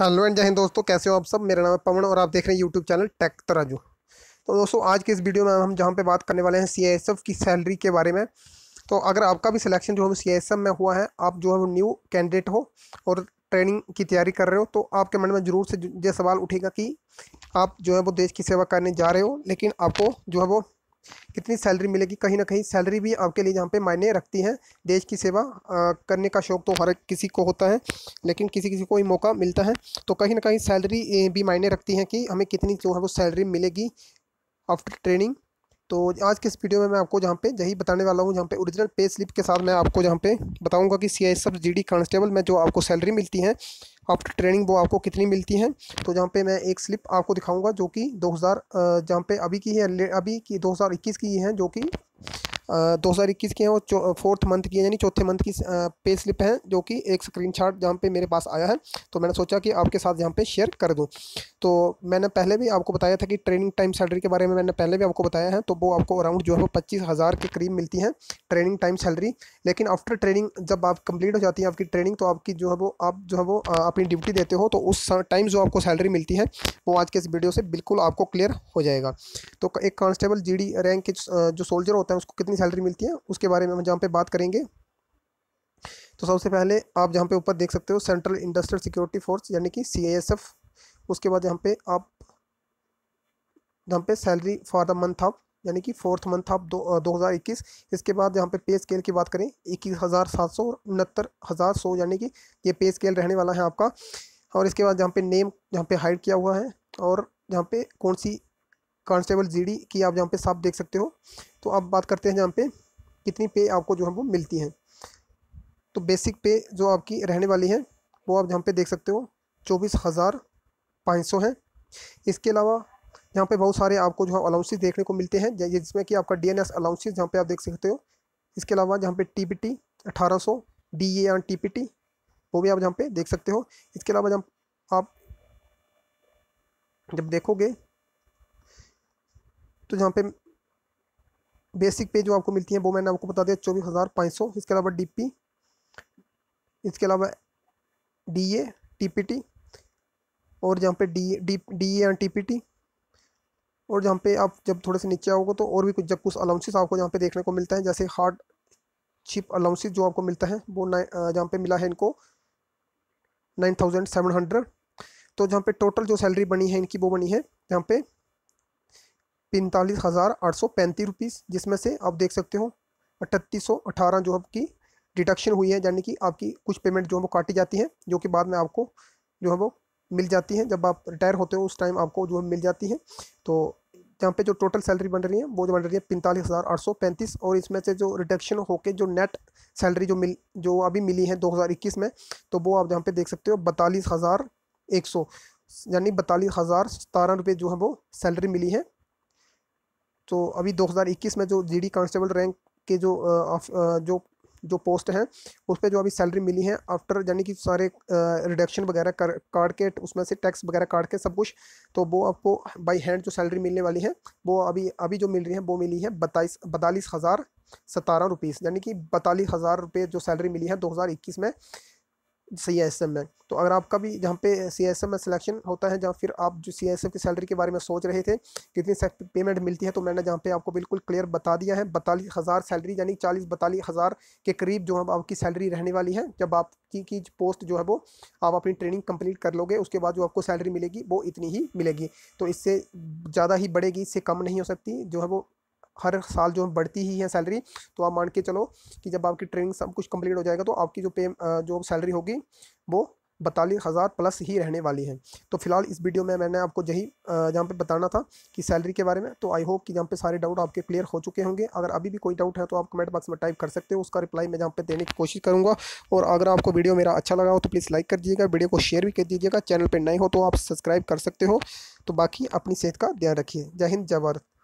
hello and जय हिंद दोस्तों कैसे हो आप सब मेरा नाम है पवन और आप देख रहे हैं यूट्यूब चैनल टेक तराजू तो दोस्तों आज के इस वीडियो में हम जहाँ पे बात करने वाले हैं सी की सैलरी के बारे में तो अगर आपका भी सिलेक्शन जो है सी में हुआ है आप जो है न्यू कैंडिडेट हो और ट्रेनिंग की तैयारी कर रहे हो तो आपके मन में ज़रूर से ये सवाल उठेगा कि आप जो है वो देश की सेवा करने जा रहे हो लेकिन आपको जो है वो कितनी सैलरी मिलेगी कहीं ना कहीं सैलरी भी आपके लिए यहाँ पे मायने रखती है देश की सेवा करने का शौक़ तो हर किसी को होता है लेकिन किसी किसी को ही मौका मिलता है तो कहीं ना कहीं सैलरी भी मायने रखती है कि हमें कितनी जो है वो सैलरी मिलेगी आफ्टर ट्रेनिंग तो आज के इस वीडियो में मैं आपको जहाँ पे यही बताने वाला हूँ जहाँ पे ओरिजिनल पे स्लिप के साथ मैं आपको जहाँ पे बताऊँगा कि सी आई सब जी डी कांस्टेबल में जो आपको सैलरी मिलती है आफ्टर ट्रेनिंग वो आपको कितनी मिलती है तो जहाँ पे मैं एक स्लिप आपको दिखाऊंगा जो कि 2000 हज़ार जहाँ पे अभी की है अभी की 2021 की है जो कि दो हज़ार इक्कीस की हैं वो फोर्थ मंथ की है यानी चौथे मंथ की पे स्लिप है जो कि एक स्क्रीन शॉट जहाँ पर मेरे पास आया है तो मैंने सोचा कि आपके साथ यहाँ पर शेयर कर दूँ तो मैंने पहले भी आपको बताया था कि ट्रेनिंग टाइम सैलरी के बारे में मैंने पहले भी आपको बताया है तो वो आपको अराउंड जो है वो पच्चीस हज़ार के करीब मिलती है ट्रेनिंग टाइम सैलरी लेकिन आफ्टर ट्रेनिंग जब आप कंप्लीट हो जाती है आपकी ट्रेनिंग तो आपकी जो है वो आप जो है वो अपनी ड्यूटी देते हो तो उस टाइम जो आपको सैलरी मिलती है वो आज के इस वीडियो से बिल्कुल आपको क्लियर हो जाएगा तो एक कांस्टेबल डी रैंक के जो सोल्जर होता है उसको कितनी कितनी सैलरी मिलती है उसके बारे में हम जहाँ पे बात करेंगे तो सबसे पहले आप जहाँ पे ऊपर देख सकते हो सेंट्रल इंडस्ट्रियल सिक्योरिटी फोर्स यानी कि सी उसके बाद यहाँ पे आप जहाँ पे salary for the month of यानी कि फोर्थ मंथ ऑफ दो हज़ार इक्कीस इसके बाद यहाँ पे पे स्केल की बात करें इक्कीस हज़ार सात सौ उनहत्तर हज़ार सौ यानी कि ये पे स्केल रहने वाला है आपका और इसके बाद जहाँ पे नेम जहाँ पे हाइड किया हुआ है और जहाँ पे कौन सी कांस्टेबल जीडी की आप जहाँ पे साफ देख सकते हो तो आप बात करते हैं जहाँ पे कितनी पे आपको जो है वो मिलती है तो बेसिक पे जो आपकी रहने वाली है वो आप जहाँ पे देख सकते हो चौबीस हज़ार पाँच सौ है इसके अलावा यहाँ पे बहुत सारे आपको जो है अलाउंसेज देखने को मिलते हैं जिसमें कि आपका डी एन एस अलाउंसेज जहाँ पर आप देख सकते हो इसके अलावा जहाँ पे टी पी टी अठारह सौ D A and T P T वो भी आप जहाँ पे देख सकते हो इसके अलावा जब आप जब देखोगे तो जहाँ पे बेसिक पे जो आपको मिलती है वो मैंने आपको बता दिया चौबीस हज़ार पाँच सौ इसके अलावा डी पी इसके अलावा D A T P T और जहाँ पे D D D and T P T और जहाँ पे आप जब थोड़े से नीचे आओगे तो और भी कुछ जब कुछ अलाउंसेस आपको जहाँ पे देखने को मिलता है जैसे हार्ड चिप अलाउंसेस जो आपको मिलता है वो नाइन जहाँ पे मिला है इनको नाइन थाउजेंड सेवन हंड्रेड तो जहाँ पे टोटल जो सैलरी बनी है इनकी वो बनी है जहाँ पे पैंतालीस हज़ार आठ सौ पैंतीस रुपीज़ जिसमें से आप देख सकते हो अठतीस सौ अठारह जो आपकी डिडक्शन हुई है यानी कि आपकी कुछ पेमेंट जो है वो काटी जाती है जो कि बाद में आपको जो है वो मिल जाती है जब आप रिटायर होते हो उस टाइम आपको जो है मिल जाती है तो यहाँ पे जो टोटल सैलरी बन रही है वो जो बन रही है पैंतालीस हज़ार आठ सौ पैंतीस और इसमें से जो रिडक्शन होकर जो नेट सैलरी जो मिल जो अभी मिली है दो हज़ार इक्कीस में तो वो आप यहाँ पे देख सकते हो बतालीस हज़ार एक सौ यानी बतालीस हज़ार सतारह रुपये जो है वो सैलरी मिली है तो अभी 2021 में जो जीडी कांस्टेबल रैंक के जो आ, जो जो पोस्ट हैं उस पर जो अभी सैलरी मिली है आफ्टर यानी कि सारे रिडक्शन वगैरह कर काट के उसमें से टैक्स वगैरह काट के सब कुछ तो वो आपको बाई हैंड जो सैलरी मिलने वाली है वो अभी अभी जो मिल रही है वो मिली है बताईस बतालीस हज़ार सतारह रुपीज़ यानी कि बतालीस हज़ार रुपये जो सैलरी मिली है इक्कीस में सी एस एम में तो अगर आपका भी जहाँ पे सी एस एम में सिलेक्शन होता है जहाँ फिर आप जो सी एस एम की सैलरी के बारे में सोच रहे थे कितनी पेमेंट मिलती है तो मैंने जहाँ पे आपको बिल्कुल क्लियर बता दिया है बतालीस हज़ार सैलरी यानी चालीस बतालीस हज़ार के करीब जो है आपकी सैलरी रहने वाली है जब आपकी की पोस्ट जो है वो आप अपनी ट्रेनिंग कंप्लीट कर लोगे उसके बाद जो आपको सैलरी मिलेगी वो इतनी ही मिलेगी तो इससे ज़्यादा ही बढ़ेगी इससे कम नहीं हो सकती जो है वो हर साल जो बढ़ती ही है सैलरी तो आप मान के चलो कि जब आपकी ट्रेनिंग सब कुछ कंप्लीट हो जाएगा तो आपकी जो पे जो सैलरी होगी वो बतालीस हज़ार प्लस ही रहने वाली है तो फिलहाल इस वीडियो में मैंने आपको यही जहाँ पे बताना था कि सैलरी के बारे में तो आई होप कि जहाँ पे सारे डाउट आपके क्लियर हो चुके होंगे अगर अभी भी कोई डाउट है तो आप कमेंट बॉक्स में टाइप कर सकते हो उसका रिप्लाई मैं जहाँ पे देने की कोशिश करूँगा और अगर आपको वीडियो मेरा अच्छा लगा हो तो प्लीज़ लाइक कर दीजिएगा वीडियो को शेयर भी कर दीजिएगा चैनल पर नए हो तो आप सब्सक्राइब कर सकते हो तो बाकी अपनी सेहत का ध्यान रखिए जय हिंद जय भारत